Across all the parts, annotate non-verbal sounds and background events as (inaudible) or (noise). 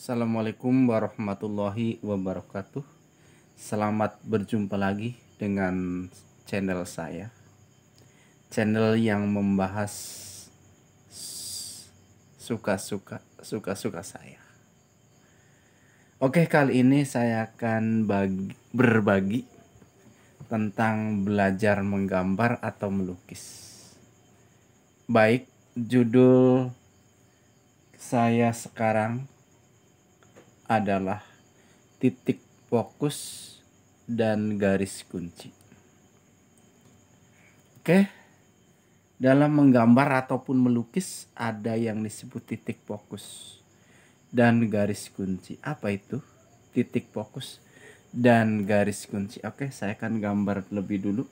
Assalamualaikum warahmatullahi wabarakatuh. Selamat berjumpa lagi dengan channel saya. Channel yang membahas suka-suka suka-suka saya. Oke, kali ini saya akan bagi, berbagi tentang belajar menggambar atau melukis. Baik, judul saya sekarang adalah titik fokus dan garis kunci. Oke, dalam menggambar ataupun melukis ada yang disebut titik fokus dan garis kunci. Apa itu titik fokus dan garis kunci? Oke, saya akan gambar lebih dulu.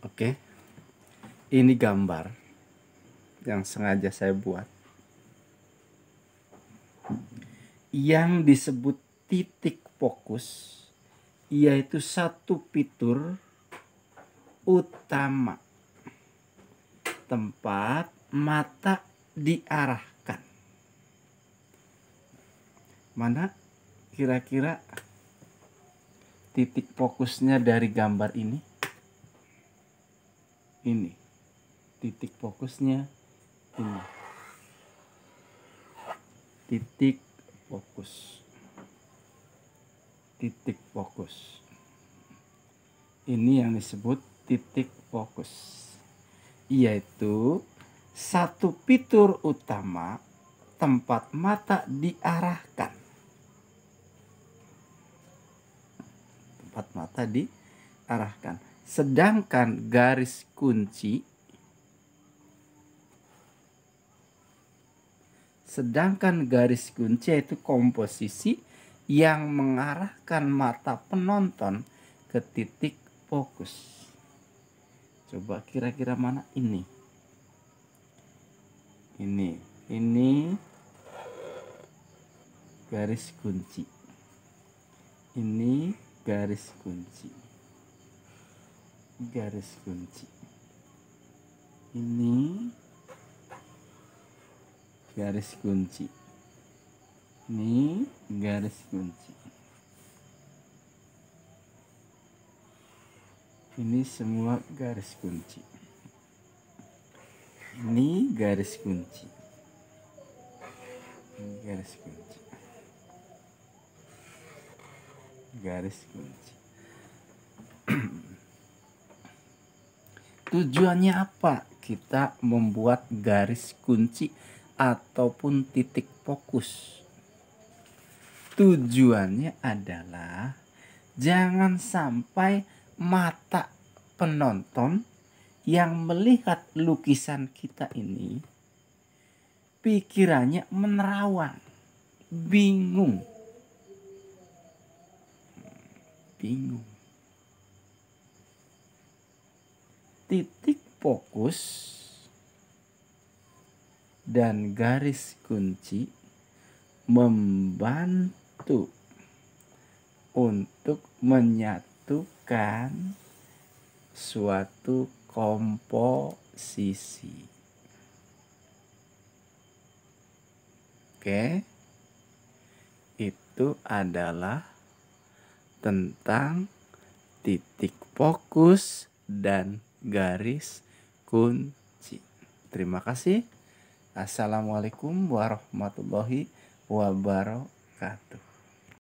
Oke. Okay. Ini gambar yang sengaja saya buat. Yang disebut titik fokus yaitu satu fitur utama tempat mata diarahkan mana kira-kira titik fokusnya dari gambar ini ini titik fokusnya ini titik fokus titik fokus ini yang disebut titik fokus yaitu satu fitur utama tempat mata diarahkan tempat mata diarahkan Sedangkan garis kunci Sedangkan garis kunci itu komposisi yang mengarahkan mata penonton ke titik fokus. Coba kira-kira mana ini? Ini, ini garis kunci. Ini garis kunci garis kunci ini garis kunci ini garis kunci ini semua garis kunci ini garis kunci ini garis kunci garis kunci (clears throat) Tujuannya apa? Kita membuat garis kunci ataupun titik fokus. Tujuannya adalah jangan sampai mata penonton yang melihat lukisan kita ini pikirannya menerawang, bingung. Bingung. titik fokus dan garis kunci membantu untuk menyatukan suatu komposisi. Oke, itu adalah tentang titik fokus dan garis kunci. Terima kasih. Assalamualaikum warahmatullahi wabarakatuh.